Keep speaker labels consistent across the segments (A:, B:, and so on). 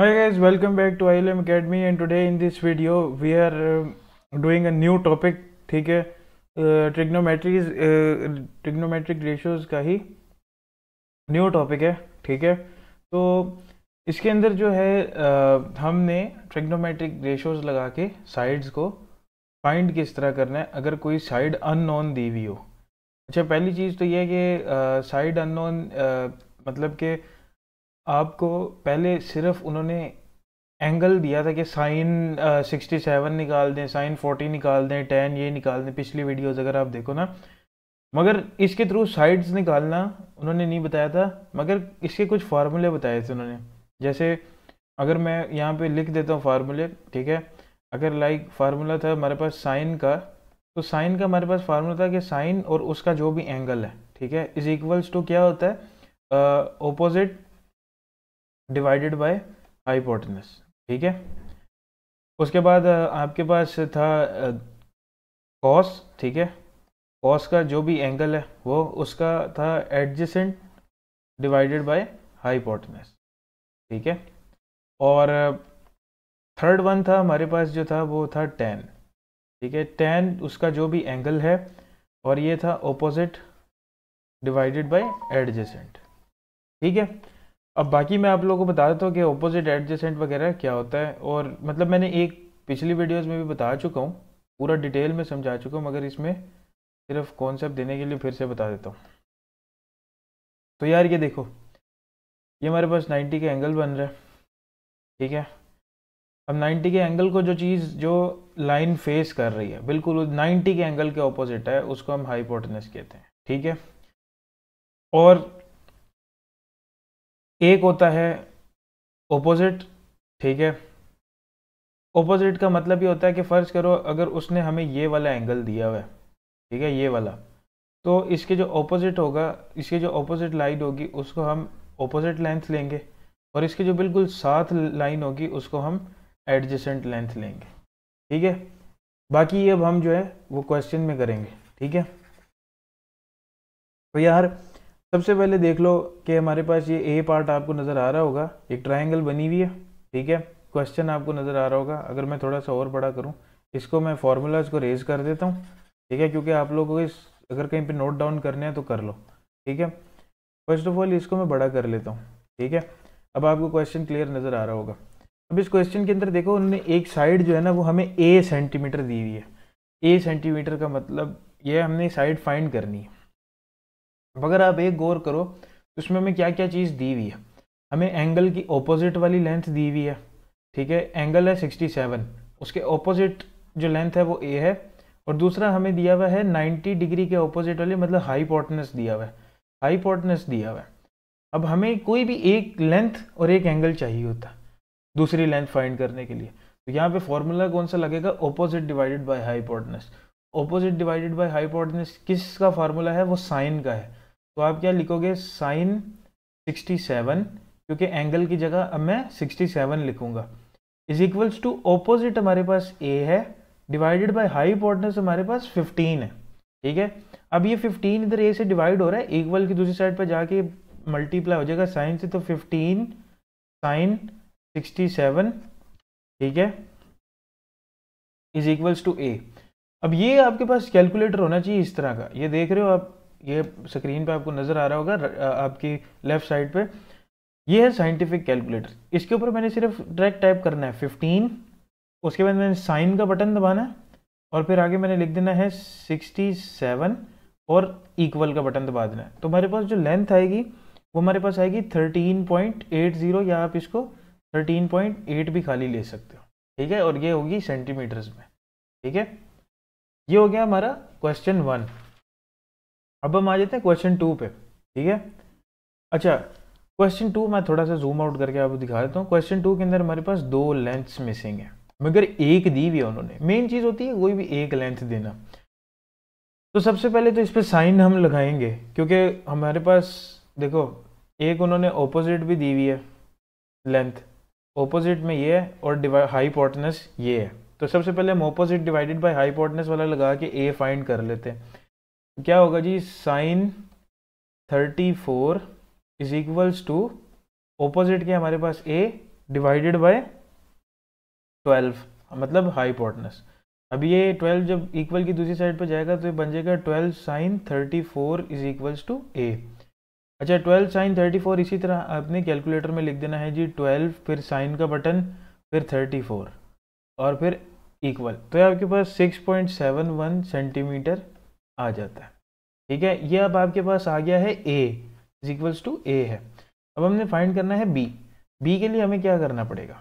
A: hi guys welcome back to ilm academy and today in this video we are uh, doing a new topic ठीक है ट्रिग्नोमेट्रीज trigonometric ratios का ही new topic है ठीक है तो इसके अंदर जो है uh, हमने ट्रिग्नोमेट्रिक रेशियोज लगा के साइड्स को फाइंड किस तरह करना है अगर कोई साइड अननोन दी हुई हो अच्छा पहली चीज़ तो यह है कि साइड uh, अननोन uh, मतलब के आपको पहले सिर्फ उन्होंने एंगल दिया था कि साइन सिक्सटी सेवन निकाल दें साइन फोर्टी निकाल दें टेन ये निकाल दें पिछली वीडियोज अगर आप देखो ना मगर इसके थ्रू साइड्स निकालना उन्होंने नहीं बताया था मगर इसके कुछ फार्मूले बताए थे उन्होंने जैसे अगर मैं यहाँ पे लिख देता हूँ फार्मूले ठीक है अगर लाइक फार्मूला था हमारे पास साइन का तो साइन का हमारे पास फार्मूला था कि साइन और उसका जो भी एंगल है ठीक है इज इक्वल्स टू क्या होता है opposite uh, divided by hypotenuse ठीक है उसके बाद आपके पास था कॉस ठीक है कॉस का जो भी एंगल है वो उसका था एडजेसेंट डिवाइडेड बाय हाइपोटनस ठीक है और थर्ड वन था हमारे पास जो था वो था टेन ठीक है टेन उसका जो भी एंगल है और ये था ओपोजिट डिवाइडेड बाय एडजेसेंट ठीक है अब बाकी मैं आप लोगों को बता देता हूँ कि ऑपोजिट एडजेसेंट वगैरह क्या होता है और मतलब मैंने एक पिछली वीडियोस में भी बता चुका हूँ पूरा डिटेल में समझा चुका हूँ मगर इसमें सिर्फ कॉन्सेप्ट देने के लिए फिर से बता देता हूँ तो यार ये देखो ये हमारे पास 90 के एंगल बन रहा है ठीक है अब 90 के एंगल को जो चीज़ जो लाइन फेस कर रही है बिल्कुल 90 के एंगल के ऑपोजिट है उसको हम हाईपोटनस कहते हैं ठीक है और एक होता है ओपोजिट ठीक है ओपोजिट का मतलब ये होता है कि फ़र्ज़ करो अगर उसने हमें ये वाला एंगल दिया हुआ है ठीक है ये वाला तो इसके जो ऑपोजिट होगा इसके जो ऑपोजिट लाइन होगी उसको हम ऑपोजिट लेंथ लेंगे और इसके जो बिल्कुल साथ लाइन होगी उसको हम एडजेसेंट लेंथ लेंगे ठीक है बाकी ये अब हम जो है वो क्वेश्चन में करेंगे ठीक है तो यार सबसे पहले देख लो कि हमारे पास ये ए पार्ट आपको नज़र आ रहा होगा एक ट्राइंगल बनी हुई है ठीक है क्वेश्चन आपको नज़र आ रहा होगा अगर मैं थोड़ा सा और बड़ा करूँ इसको मैं फार्मूलाज को रेज कर देता हूँ ठीक है क्योंकि आप लोगों को इस अगर कहीं पे नोट डाउन करने हैं तो कर लो ठीक है फर्स्ट ऑफ ऑल इसको मैं बड़ा कर लेता हूँ ठीक है अब आपको क्वेश्चन क्लियर नज़र आ रहा होगा अब इस क्वेश्चन के अंदर देखो उन्होंने एक साइड जो है ना वो हमें ए सेंटीमीटर दी हुई है ए सेंटीमीटर का मतलब ये हमने साइड फाइंड करनी है अब अगर आप एक गौर करो तो इसमें हमें क्या क्या चीज़ दी हुई है हमें एंगल की ओपोजिट वाली लेंथ दी हुई है ठीक है एंगल है 67 उसके ऑपोजिट जो लेंथ है वो ए है और दूसरा हमें दिया हुआ है 90 डिग्री के ओपोजिट वाली मतलब हाई पॉटनेस दिया हुआ है हाई पॉटनेस दिया हुआ है अब हमें कोई भी एक लेंथ और एक एंगल चाहिए होता है दूसरी लेंथ फाइंड करने के लिए तो यहाँ पे फॉर्मूला कौन सा लगेगा opposite divided by hypotenuse opposite divided by किस का फार्मूला है वो साइन का है तो आप क्या लिखोगे साइन 67 क्योंकि एंगल की जगह अब मैं 67 लिखूंगा इज इक्वल्स टू ऑपोजिट हमारे पास ए है डिवाइडेड बाई हाई हाईपोटनस हमारे पास 15 है ठीक है अब ये 15 इधर ए से डिवाइड हो रहा है इक्वल की दूसरी साइड पर जाके मल्टीप्लाई हो जाएगा साइन से तो 15 साइन 67 ठीक है इज इक्वल्स टू ए अब ये आपके पास कैलकुलेटर होना चाहिए इस तरह का ये देख रहे हो आप ये स्क्रीन पे आपको नज़र आ रहा होगा आपकी लेफ़्ट साइड पे ये है साइंटिफिक कैलकुलेटर इसके ऊपर मैंने सिर्फ डायरेक्ट टाइप करना है फिफ्टीन उसके बाद मैंने साइन का बटन दबाना है और फिर आगे मैंने लिख देना है सिक्सटी सेवन और इक्वल का बटन दबा देना है तो हमारे पास जो लेंथ आएगी वो हमारे पास आएगी थर्टीन पॉइंट एट ज़ीरो या आप इसको थर्टीन पॉइंट एट भी खाली ले सकते हो ठीक है और ये होगी सेंटीमीटर्स में ठीक है ये हो गया हमारा क्वेश्चन वन अब हम आ जाते हैं क्वेश्चन टू पे ठीक है अच्छा क्वेश्चन टू मैं थोड़ा सा जूम आउट करके आपको दिखा देता हूँ क्वेश्चन टू के अंदर हमारे पास दो लेंथ मिसिंग है मगर एक दी हुई है उन्होंने मेन चीज़ होती है कोई भी एक लेंथ देना तो सबसे पहले तो इस पर साइन हम लगाएंगे क्योंकि हमारे पास देखो एक उन्होंने ऑपोजिट भी दी हुई है लेंथ ऑपोजिट में ये है और हाई पॉटनेस ये है तो सबसे पहले हम ऑपोजिट डिवाइडेड बाय पॉटनेस वाला लगा के ए फाइंड कर लेते हैं क्या होगा जी sine thirty four is equals to opposite के हमारे पास ए डिवाइडेड बाय ट्वेल्व मतलब पॉटनस अब ये ट्वेल्व जब इक्वल की दूसरी साइड पर जाएगा तो ये बन जाएगा twelve sine thirty four is equals to a अच्छा ट्वेल्व साइन थर्टी फोर इसी तरह अपने कैलकुलेटर में लिख देना है जी ट्वेल्व फिर साइन का बटन फिर थर्टी फोर और फिर इक्वल तो ये आपके पास six point seven one centimetre आ जाता है ठीक है ये अब आपके पास आ गया है a is equals to a है अब हमने फाइंड करना है बी बी के लिए हमें क्या करना पड़ेगा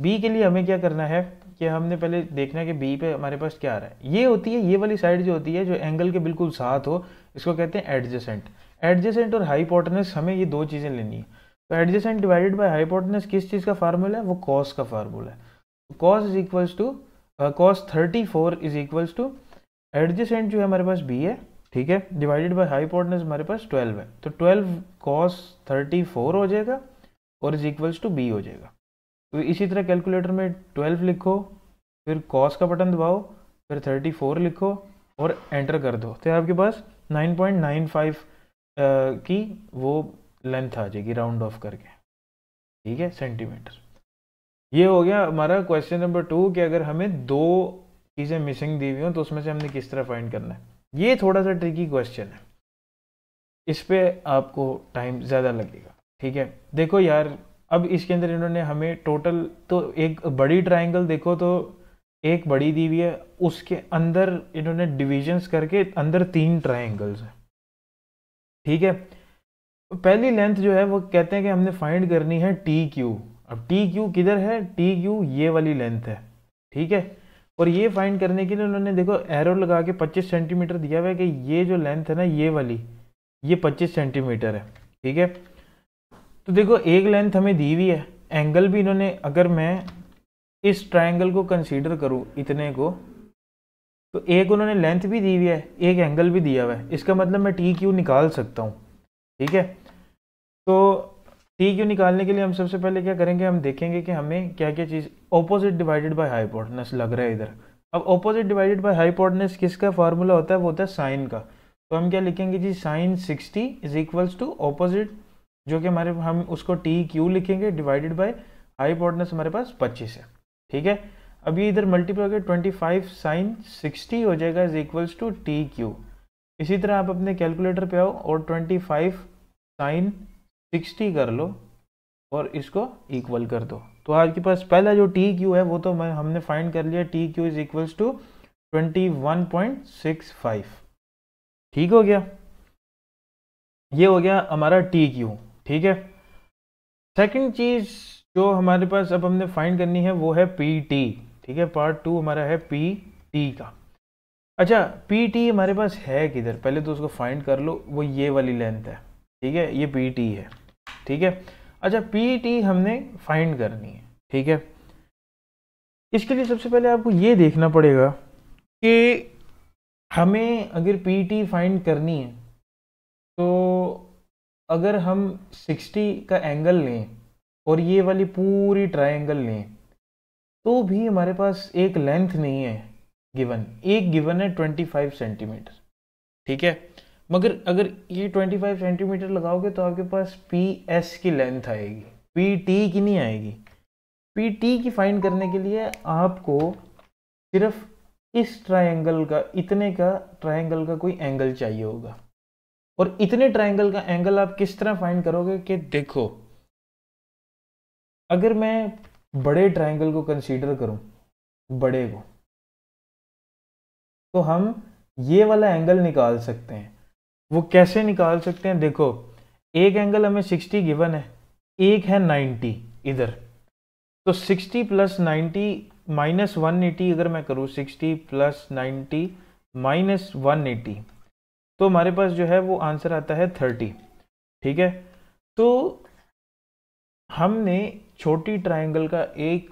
A: बी के लिए हमें क्या करना है कि हमने पहले देखना है कि बी पे हमारे पास क्या आ रहा है ये होती है ये वाली साइड जो होती है जो एंगल के बिल्कुल साथ हो इसको कहते हैं एडजेसेंट एडजेसेंट और हाईपोटनस हमें ये दो चीज़ें लेनी है तो एडजेसेंट डिवाइडेड बाय हाईपोटनस किस चीज़ का फार्मूला है वो कॉस का फार्मूला है cos is equals to cos thirty four is equals to adjacent जो है हमारे पास बी है ठीक है डिवाइडेड बाय हाईपोटनेस हमारे पास ट्वेल्व है तो ट्वेल्व कॉस थर्टी फोर हो जाएगा और इज इक्वल्स टू बी हो जाएगा तो इसी तरह कैलकुलेटर में ट्वेल्व लिखो फिर कॉस का बटन दबाओ फिर थर्टी फोर लिखो और एंटर कर दो तो आपके पास नाइन पॉइंट नाइन फाइव की वो लेंथ आ जाएगी राउंड ऑफ करके ठीक है सेंटीमीटर ये हो गया हमारा क्वेश्चन नंबर टू कि अगर हमें दो चीज़ें मिसिंग दी हुई हों तो उसमें से हमने किस तरह फाइंड करना है ये थोड़ा सा ट्रिकी क्वेश्चन है इस पर आपको टाइम ज़्यादा लगेगा ठीक है देखो यार अब इसके अंदर इन्होंने हमें टोटल तो एक बड़ी ट्राइंगल देखो तो एक बड़ी दी हुई है उसके अंदर इन्होंने डिविजन्स करके अंदर तीन ट्राइंगल्स हैं ठीक है पहली लेंथ जो है वो कहते हैं कि हमने फाइंड करनी है टी क्यू अब टी क्यू किधर है टी क्यू ये वाली लेंथ है ठीक है और ये फाइंड करने के लिए उन्होंने देखो एरो लगा के 25 सेंटीमीटर दिया हुआ है कि ये जो लेंथ है ना ये वाली ये 25 सेंटीमीटर है ठीक है तो देखो एक लेंथ हमें दी हुई है एंगल भी इन्होंने अगर मैं इस ट्राइंगल को कंसीडर करूँ इतने को तो एक उन्होंने लेंथ भी दी हुई है एक एंगल भी दिया हुआ है इसका मतलब मैं टी क्यू निकाल सकता हूँ ठीक है तो टी क्यू निकालने के लिए हम सबसे पहले क्या करेंगे हम देखेंगे कि हमें क्या क्या चीज़ ऑपोजिट डिवाइडेड बाई हाईपोर्टनेस लग रहा है इधर अब ऑपोजिट डिवाइडेड बाई हाईपोर्टनेस किसका फार्मूला होता है वो होता है साइन का तो हम क्या लिखेंगे जी sine sixty is equals to opposite जो कि हमारे हम उसको टी क्यू लिखेंगे डिवाइडेड बाई हाईपोर्टनेस हमारे पास पच्चीस है ठीक है अब ये इधर मल्टीप्लाई होकर ट्वेंटी फाइव साइन सिक्सटी हो जाएगा is equals to T Q इसी तरह आप अपने कैलकुलेटर पे आओ और ट्वेंटी फाइव साइन सिक्सटी कर लो और इसको इक्वल कर दो तो आज के पास पहला जो टी क्यू है वो तो मैं हमने फाइंड कर लिया T Q is equals to twenty one point six five ठीक हो गया ये हो गया हमारा टी क्यू ठीक है सेकंड चीज़ जो हमारे पास अब हमने फाइंड करनी है वो है पी टी ठीक है पार्ट टू हमारा है पी टी का अच्छा पी टी हमारे पास है किधर पहले तो उसको फाइंड कर लो वो ये वाली लेंथ है ठीक है ये पी टी है ठीक है अच्छा पीईटी e हमने फाइंड करनी है ठीक है इसके लिए सबसे पहले आपको ये देखना पड़ेगा कि हमें अगर टी फाइंड e करनी है तो अगर हम 60 का एंगल लें और ये वाली पूरी ट्रायंगल लें तो भी हमारे पास एक लेंथ नहीं है गिवन एक गिवन है 25 सेंटीमीटर ठीक है मगर अगर ये 25 सेंटीमीटर लगाओगे तो आपके पास पी एस की लेंथ आएगी पी टी की नहीं आएगी पी टी की फाइंड करने के लिए आपको सिर्फ इस ट्रायंगल का इतने का ट्रायंगल का कोई एंगल चाहिए होगा और इतने ट्रायंगल का एंगल आप किस तरह फाइंड करोगे कि देखो अगर मैं बड़े ट्रायंगल को कंसीडर करूं बड़े को तो हम ये वाला एंगल निकाल सकते हैं वो कैसे निकाल सकते हैं देखो एक एंगल हमें 60 गिवन है एक है 90 इधर तो 60 प्लस 90 माइनस 180 अगर मैं करूँ 60 प्लस 90 माइनस 180 तो हमारे पास जो है वो आंसर आता है 30 ठीक है तो हमने छोटी ट्रायंगल का एक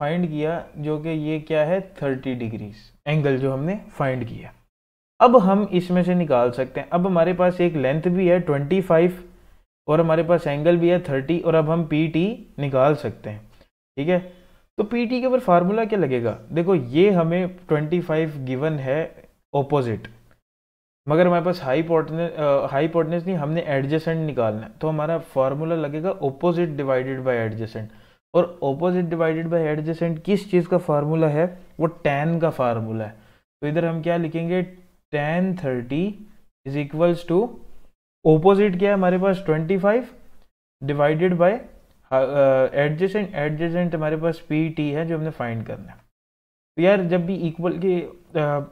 A: फाइंड किया जो कि ये क्या है 30 डिग्रीज एंगल जो हमने फाइंड किया अब हम इसमें से निकाल सकते हैं अब हमारे पास एक लेंथ भी है 25 और हमारे पास एंगल भी है 30 और अब हम पी टी निकाल सकते हैं ठीक है तो पी टी के ऊपर फार्मूला क्या लगेगा देखो ये हमें 25 गिवन है ऑपोजिट मगर हमारे पास हाई पोर्टनेस हाई पोर्टनेस नहीं हमने एडजेसेंट निकालना है तो हमारा फार्मूला लगेगा ओपोजिट डिवाइडेड बाई एडजेसेंट और ओपोजिट डिवाइडेड बाई एडजेसेंट किस चीज़ का फार्मूला है वो टेन का फार्मूला है तो इधर हम क्या लिखेंगे tan thirty is equals to opposite क्या है हमारे पास twenty five divided by adjacent adjacent हमारे पास पी टी है जो हमने फाइंड करना है तो यार जब भी इक्वल के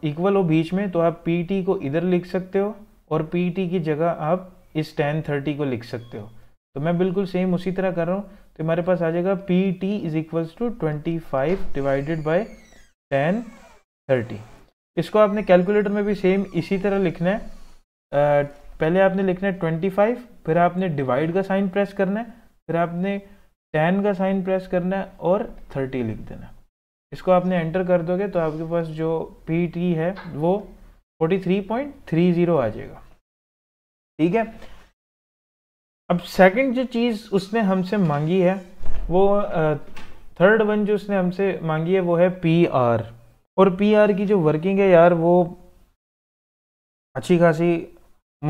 A: इक्वल uh, हो बीच में तो आप पी टी को इधर लिख सकते हो और पी टी की जगह आप इस टेन थर्टी को लिख सकते हो तो मैं बिल्कुल सेम उसी तरह कर रहा हूँ तो हमारे पास आ जाएगा P T is equals to twenty five divided by tan thirty इसको आपने कैलकुलेटर में भी सेम इसी तरह लिखना है पहले आपने लिखना है ट्वेंटी फाइव फिर आपने डिवाइड का साइन प्रेस करना है फिर आपने टेन का साइन प्रेस करना है और थर्टी लिख देना है इसको आपने एंटर कर दोगे तो आपके पास जो पी टी है वो forty three point three zero आ जाएगा ठीक है अब सेकंड जो चीज़ उसने हमसे मांगी है वो थर्ड वन जो उसने हमसे मांगी है वो है पी आर और पीआर की जो वर्किंग है यार वो अच्छी खासी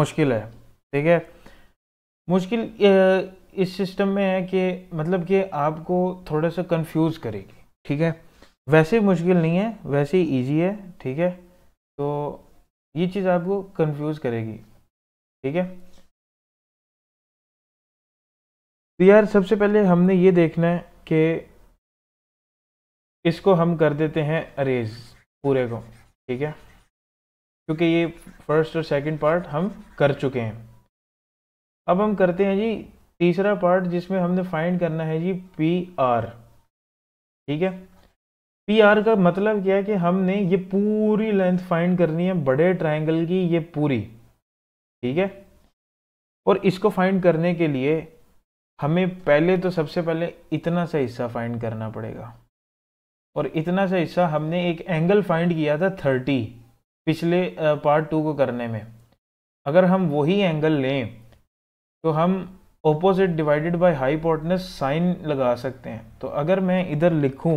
A: मुश्किल है ठीक है मुश्किल इस सिस्टम में है कि मतलब कि आपको थोड़ा सा कंफ्यूज करेगी ठीक है वैसे मुश्किल नहीं है वैसे ही ईजी है ठीक है तो ये चीज़ आपको कंफ्यूज करेगी ठीक है तो यार सबसे पहले हमने ये देखना है कि इसको हम कर देते हैं अरेज पूरे को ठीक है क्योंकि ये फर्स्ट और सेकंड पार्ट हम कर चुके हैं अब हम करते हैं जी तीसरा पार्ट जिसमें हमने फाइंड करना है जी पी आर ठीक है पी आर का मतलब क्या है कि हमने ये पूरी लेंथ फाइंड करनी है बड़े ट्रायंगल की ये पूरी ठीक है और इसको फाइंड करने के लिए हमें पहले तो सबसे पहले इतना सा हिस्सा फाइंड करना पड़ेगा और इतना सा हिस्सा हमने एक एंगल फाइंड किया था थर्टी पिछले पार्ट टू को करने में अगर हम वही एंगल लें तो हम opposite divided by hypotenuse sine लगा सकते हैं तो अगर मैं इधर लिखूं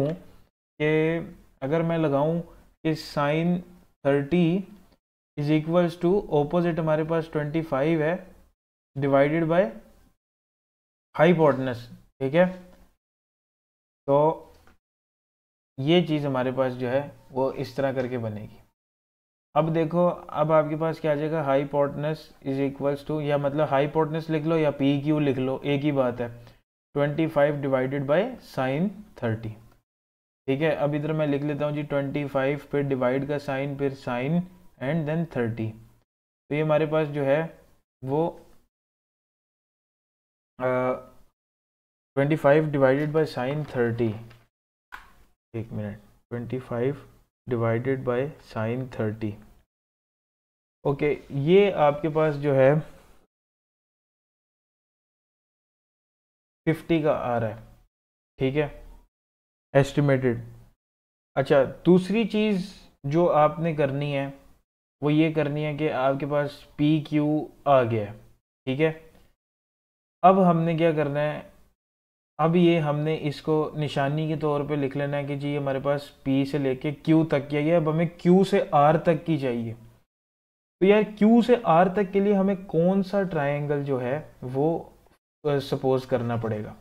A: कि अगर मैं लगाऊं कि sine thirty is equals to opposite हमारे पास ट्वेंटी फाइव है डिवाइडेड बाय हाईपोटनस ठीक है तो ये चीज़ हमारे पास जो है वो इस तरह करके बनेगी अब देखो अब आपके पास क्या आ जाएगा hypotenuse is equals to या मतलब हाई पॉटनेस लिख लो या पी क्यू लिख लो एक ही बात है twenty five divided by sine thirty ठीक है अब इधर मैं लिख लेता हूँ जी ट्वेंटी फाइव फिर डिवाइड का साइन फिर साइन एंड देन थर्टी तो ये हमारे पास जो है वो twenty five divided by sine thirty एक minute twenty five divided by sine thirty okay ये आपके पास जो है फिफ्टी का आ रहा है ठीक है एस्टिमेटेड अच्छा दूसरी चीज़ जो आपने करनी है वो ये करनी है कि आपके पास पी क्यू आ गया है ठीक है अब हमने क्या करना है अब ये हमने इसको निशानी के तौर पे लिख लेना है कि जी हमारे पास P से लेके Q तक किया गया अब हमें Q से R तक की चाहिए तो यार Q से R तक के लिए हमें कौन सा ट्रायंगल जो है वो सपोज करना पड़ेगा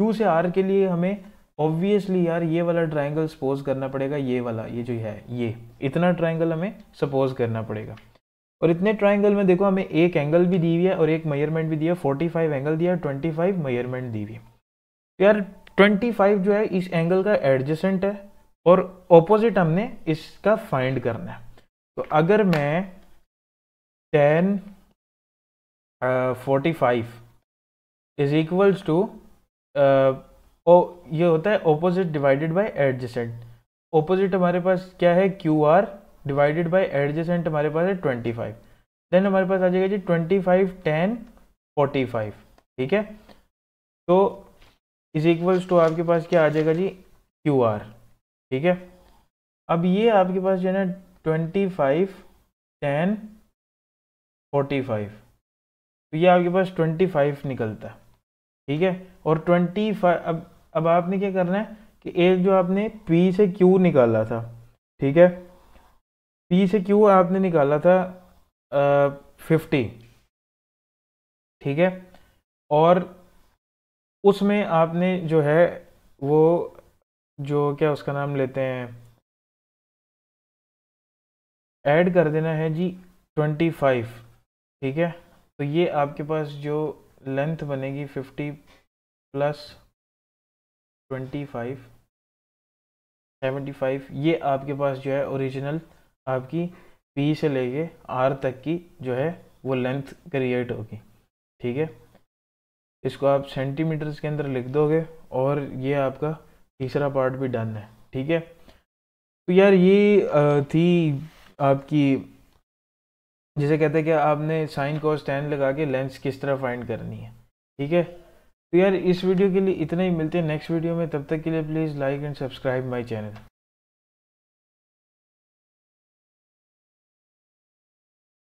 A: Q से R के लिए हमें ऑब्वियसली यार ये वाला ट्रायंगल सपोज करना पड़ेगा ये वाला ये जो है ये इतना ट्राइंगल हमें सपोज करना पड़ेगा और इतने ट्राइंगल में देखो हमें एक एंगल भी दी हुई है और एक मेजरमेंट भी दिया फाइव एंगल दिया फाइव मेजरमेंट दी हुई है यार 25 जो है इस एंगल का एडजेसेंट है और ऑपोजिट हमने इसका फाइंड करना है तो अगर मैं tan forty five is equals to oh ये होता है opposite divided by adjacent opposite हमारे पास क्या है Q R divided by adjacent हमारे पास है ट्वेंटी फाइव देन हमारे पास आ जाएगा जी twenty five tan forty five ठीक है तो इज इक्वल्स टू आपके पास क्या आ जाएगा जी क्यू आर ठीक है अब ये आपके पास जो है ना twenty five tan forty five तो ये आपके पास ट्वेंटी फाइव निकलता है ठीक है और ट्वेंटी फाइव अब अब आपने क्या करना है कि एक जो आपने पी से क्यू निकाला था ठीक है पी से क्यू आपने निकाला था फिफ्टी ठीक है और उसमें आपने जो है वो जो क्या उसका नाम लेते हैं ऐड कर देना है जी ट्वेंटी फाइव ठीक है तो ये आपके पास जो लेंथ बनेगी fifty plus twenty five seventy five ये आपके पास जो है ओरिजिनल आपकी पी से लेके आर तक की जो है वो लेंथ क्रिएट होगी ठीक है इसको आप सेंटीमीटर्स के अंदर लिख दोगे और ये आपका तीसरा पार्ट भी डन है ठीक है तो यार ये थी आपकी जिसे कहते हैं कि आपने साइन कॉस टेन लगा के लेंस किस तरह फाइंड करनी है ठीक है तो यार इस वीडियो के लिए इतना ही मिलते हैं नेक्स्ट वीडियो में तब तक के लिए please like and subscribe my channel